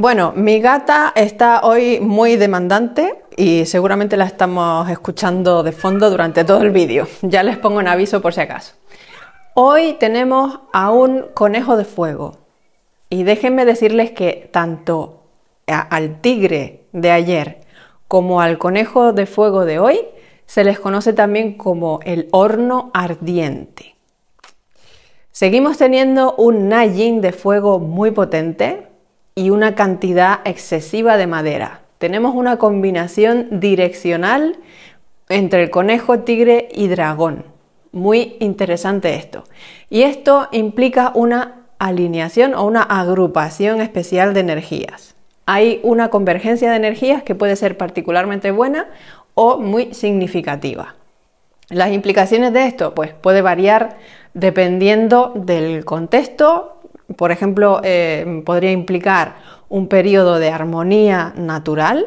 Bueno, mi gata está hoy muy demandante y seguramente la estamos escuchando de fondo durante todo el vídeo. Ya les pongo un aviso por si acaso. Hoy tenemos a un conejo de fuego y déjenme decirles que tanto al tigre de ayer como al conejo de fuego de hoy se les conoce también como el horno ardiente. Seguimos teniendo un Najin de fuego muy potente, y una cantidad excesiva de madera. Tenemos una combinación direccional entre el conejo, tigre y dragón. Muy interesante esto. Y esto implica una alineación o una agrupación especial de energías. Hay una convergencia de energías que puede ser particularmente buena o muy significativa. Las implicaciones de esto pues puede variar dependiendo del contexto por ejemplo, eh, podría implicar un periodo de armonía natural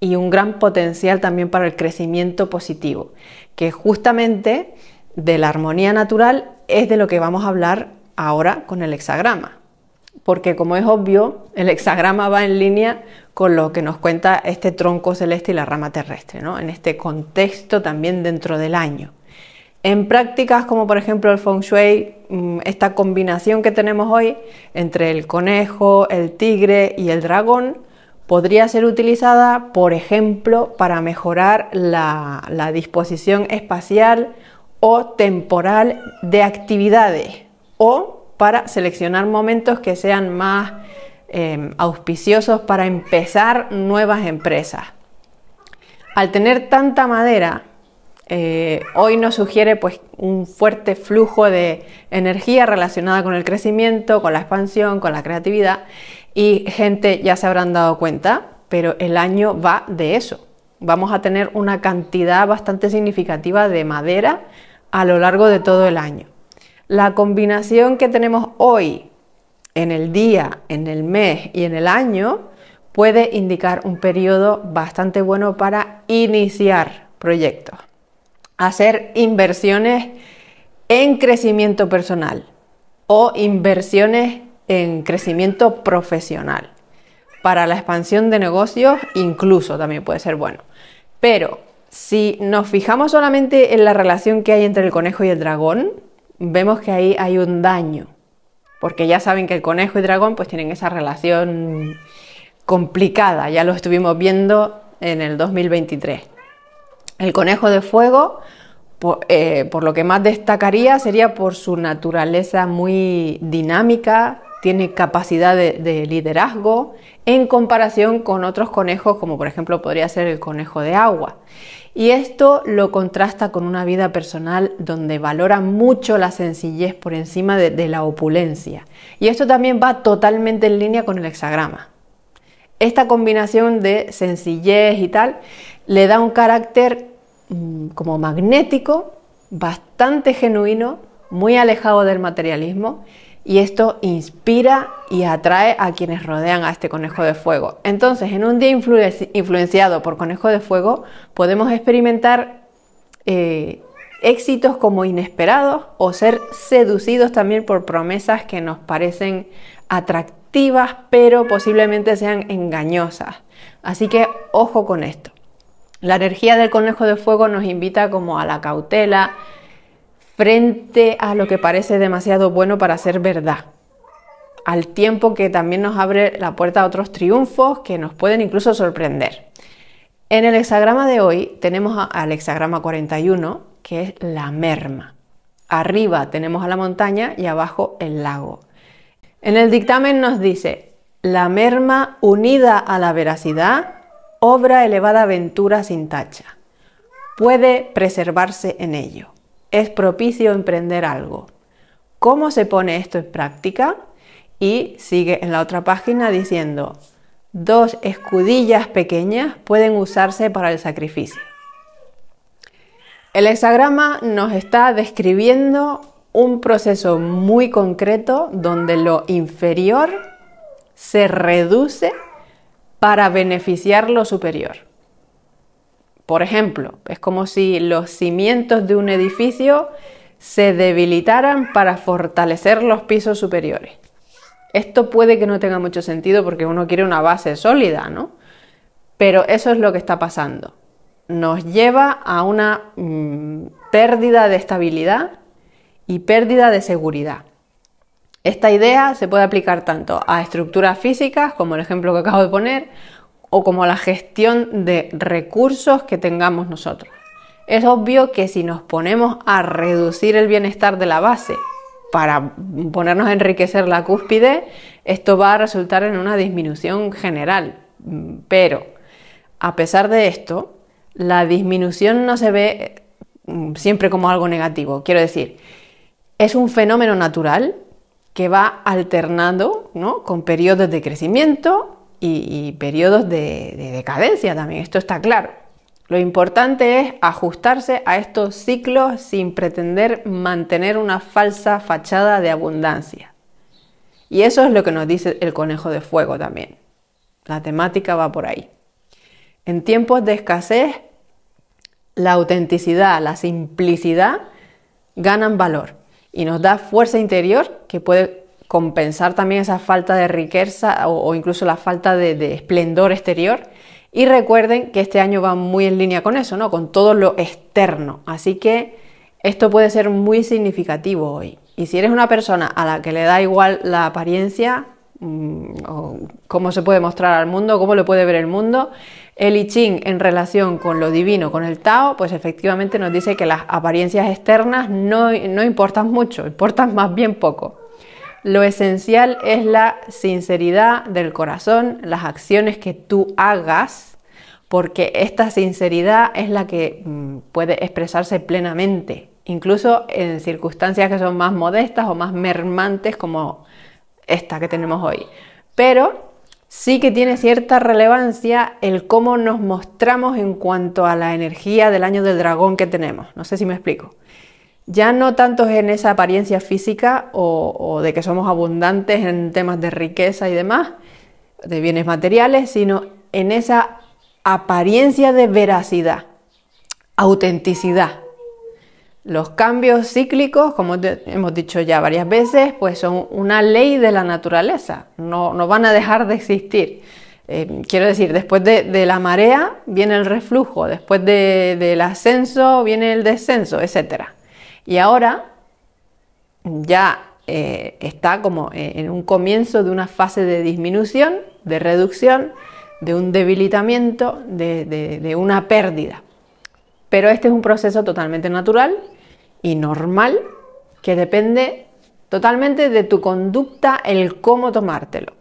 y un gran potencial también para el crecimiento positivo, que justamente de la armonía natural es de lo que vamos a hablar ahora con el hexagrama, porque como es obvio, el hexagrama va en línea con lo que nos cuenta este tronco celeste y la rama terrestre, ¿no? en este contexto también dentro del año. En prácticas como por ejemplo el feng shui, mm, esta combinación que tenemos hoy entre el conejo, el tigre y el dragón podría ser utilizada, por ejemplo, para mejorar la, disposición espacial o temporal de actividades o para seleccionar momentos que sean más em, auspiciosos para empezar nuevas empresas. Al tener tanta madera, eh, hoy nos sugiere pues, un fuerte flujo de energía relacionada con el crecimiento, con la expansión, con la creatividad y gente ya se habrán dado cuenta, pero el año va de eso. Vamos a tener una cantidad bastante significativa de madera a lo largo de todo el año. La combinación que tenemos hoy en el día, en el mes y en el año puede indicar un periodo bastante bueno para iniciar proyectos hacer inversiones en crecimiento personal o inversiones en crecimiento profesional. Para la expansión de negocios incluso también puede ser bueno. Pero si nos fijamos solamente en la relación que hay entre el conejo y el dragón, vemos que ahí hay un daño. Porque ya saben que el conejo y el dragón pues tienen esa relación complicada, ya lo estuvimos viendo en el 2023. El conejo de fuego, eh, por, lo que más destacaría, sería por su naturaleza muy dinámica, tiene capacidad de, liderazgo en comparación con otros conejos, como por ejemplo podría ser el conejo de agua. Y esto lo contrasta con una vida personal donde valora mucho la sencillez por encima de la opulencia. Y esto también va totalmente en línea con el hexagrama. Esta combinación de sencillez y tal le da un carácter mm, como magnético, bastante genuino, muy alejado del materialismo y esto inspira y atrae a quienes rodean a este conejo de fuego. Entonces, en un día influenciado por conejo de fuego, podemos experimentar eh, éxitos como inesperados o ser seducidos también por promesas que nos parecen atractivas, pero posiblemente sean engañosas. Así que ojo con esto. La energía del conejo de fuego nos invita como a la cautela frente a lo que parece demasiado bueno para ser verdad, al tiempo que también nos abre la puerta a otros triunfos que nos pueden incluso sorprender. En el hexagrama de hoy tenemos al hexagrama 41, que es la merma. Arriba tenemos a la montaña y abajo el lago. En el dictamen nos dice, la merma unida a la veracidad obra elevada aventura sin tacha. Puede preservarse en ello. Es propicio emprender algo. ¿Cómo se pone esto en práctica? Y sigue en la otra página diciendo, dos escudillas pequeñas pueden usarse para el sacrificio. El hexagrama nos está describiendo un proceso muy concreto donde lo inferior se reduce para beneficiar lo superior. Por ejemplo, es como si los cimientos de un edificio se debilitaran para fortalecer los pisos superiores. Esto puede que no tenga mucho sentido porque uno quiere una base sólida, ¿no? Pero eso es lo que está pasando. Nos lleva a una mm, pérdida de estabilidad y pérdida de seguridad. Esta idea se puede aplicar tanto a estructuras físicas, como el ejemplo que acabo de poner, o como a la gestión de recursos que tengamos nosotros. Es obvio que si nos ponemos a reducir el bienestar de la base para ponernos a enriquecer la cúspide, esto va a resultar en una disminución general. Pero, a pesar de esto, la disminución no se ve mm, siempre como algo negativo. Quiero decir, es un fenómeno natural que va alternando con periodos de crecimiento y, periodos de decadencia también, esto está claro. Lo importante es ajustarse a estos ciclos sin pretender mantener una falsa fachada de abundancia. Y eso es lo que nos dice el conejo de fuego también. La temática va por ahí. En tiempos de escasez, la autenticidad, la simplicidad ganan valor y nos da fuerza interior que puede compensar también esa falta de riqueza o, incluso la falta de, esplendor exterior. Y recuerden que este año va muy en línea con eso, ¿no? Con todo lo externo. Así que esto puede ser muy significativo hoy. Y si eres una persona a la que le da igual la apariencia, mm, cómo se puede mostrar al mundo, cómo lo puede ver el mundo, el I Ching en relación con lo divino, con el Tao, pues efectivamente nos dice que las apariencias externas no, no importan mucho, importan más bien poco. Lo esencial es la sinceridad del corazón, las acciones que tú hagas, porque esta sinceridad es la que mm, puede expresarse plenamente, incluso en circunstancias que son más modestas o más mermantes como esta que tenemos hoy. Pero sí que tiene cierta relevancia el cómo nos mostramos en cuanto a la energía del año del dragón que tenemos. No sé si me explico. Ya no tanto en esa apariencia física o, o de que somos abundantes en temas de riqueza y demás, de bienes materiales, sino en esa apariencia de veracidad, autenticidad. Los cambios cíclicos, como hemos dicho ya varias veces, pues son una ley de la naturaleza, no, van a dejar de existir. Eh, quiero decir, después de, la marea viene el reflujo, después del ascenso viene el descenso, etc. Y ahora ya eh, está como eh, en un comienzo de una fase de disminución, de reducción, de un debilitamiento, de una pérdida. Pero este es un proceso totalmente natural y normal que depende totalmente de tu conducta el cómo tomártelo.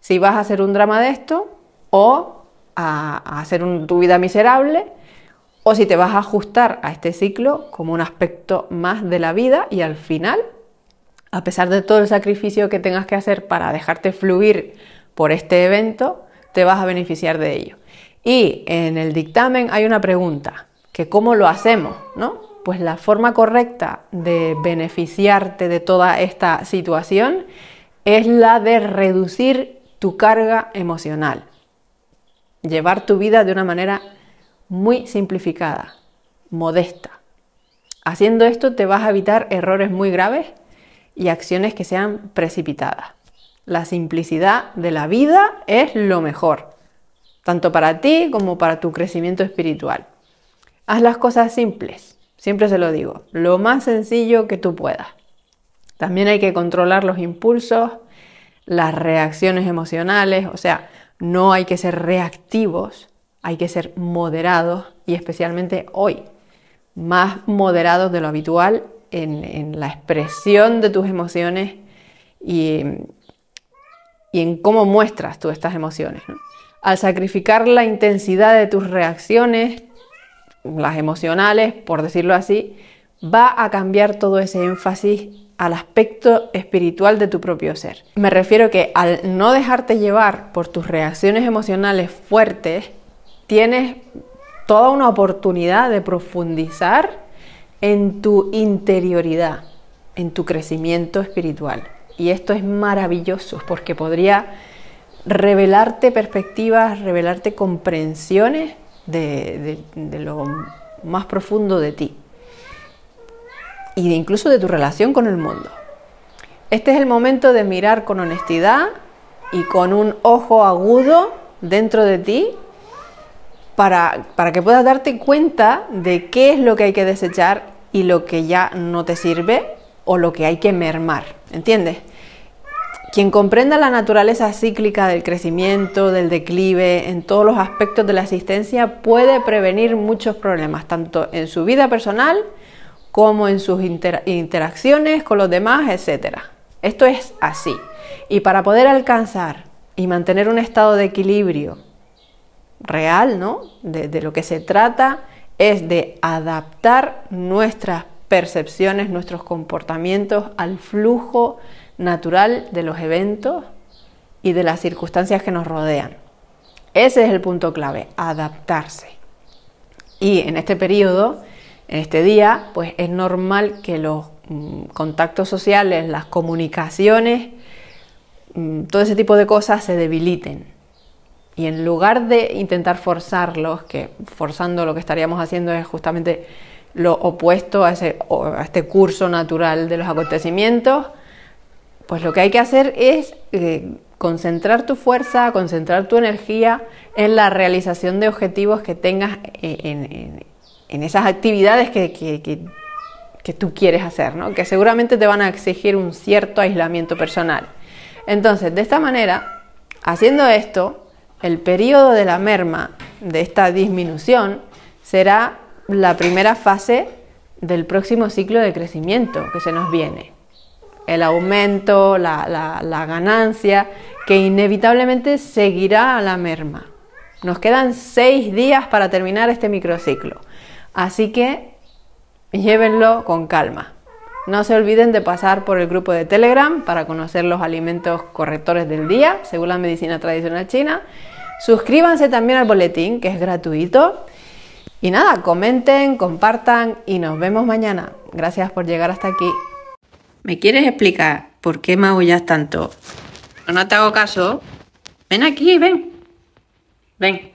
Si vas a hacer un drama de esto o a, hacer tu vida miserable o si te vas a ajustar a este ciclo como un aspecto más de la vida y al final, a pesar de todo el sacrificio que tengas que hacer para dejarte fluir por este evento, te vas a beneficiar de ello. Y en el dictamen hay una pregunta, que cómo lo hacemos, ¿no? pues la forma correcta de beneficiarte de toda esta situación es la de reducir tu carga emocional. Llevar tu vida de una manera muy simplificada, modesta. Haciendo esto te vas a evitar errores muy graves y acciones que sean precipitadas. La simplicidad de la vida es lo mejor, tanto para ti como para tu crecimiento espiritual. Haz las cosas simples, Siempre se lo digo, lo más sencillo que tú puedas. También hay que controlar los impulsos, las reacciones emocionales, o sea, no hay que ser reactivos, hay que ser moderados y especialmente hoy, más moderados de lo habitual en, la expresión de tus emociones y, en cómo muestras tú estas emociones. Al sacrificar la intensidad de tus reacciones, las emocionales, por decirlo así, va a cambiar todo ese énfasis al aspecto espiritual de tu propio ser. Me refiero que al no dejarte llevar por tus reacciones emocionales fuertes, tienes toda una oportunidad de profundizar en tu interioridad, en tu crecimiento espiritual. Y esto es maravilloso porque podría revelarte perspectivas, revelarte comprensiones de, lo más profundo de ti y de incluso de tu relación con el mundo. Este es el momento de mirar con honestidad y con un ojo agudo dentro de ti para, para, que puedas darte cuenta de qué es lo que hay que desechar y lo que ya no te sirve o lo que hay que mermar. ¿Entiendes? Quien comprenda la naturaleza cíclica del crecimiento, del declive, en todos los aspectos de la existencia, puede prevenir muchos problemas, tanto en su vida personal como en sus interacciones con los demás, etc. Esto es así. Y para poder alcanzar y mantener un estado de equilibrio real, ¿no? de lo que se trata es de adaptar nuestras percepciones, nuestros comportamientos al flujo natural de los eventos y de las circunstancias que nos rodean. Ese es el punto clave, adaptarse. Y en este periodo, en este día, pues es normal que los mm, contactos sociales, las comunicaciones, mm, todo ese tipo de cosas se debiliten. Y en lugar de intentar forzarlos, que forzando lo que estaríamos haciendo es justamente lo opuesto a, ese, a este curso natural de los acontecimientos, pues lo que hay que hacer es eh, concentrar tu fuerza, concentrar tu energía en la realización de objetivos que tengas eh, en, esas actividades que, tú quieres hacer, ¿no? que seguramente te van a exigir un cierto aislamiento personal. Entonces, de esta manera, haciendo esto, el periodo de la merma, de esta disminución, será la primera fase del próximo ciclo de crecimiento que se nos viene el aumento, la, ganancia, que inevitablemente seguirá a la merma. Nos quedan seis días para terminar este microciclo, así que llévenlo con calma. No se olviden de pasar por el grupo de Telegram para conocer los alimentos correctores del día, según la medicina tradicional china. Suscríbanse también al boletín, que es gratuito. Y nada, comenten, compartan y nos vemos mañana. Gracias por llegar hasta aquí. ¿Me quieres explicar por qué maullas tanto? No te hago caso. Ven aquí, ven. Ven.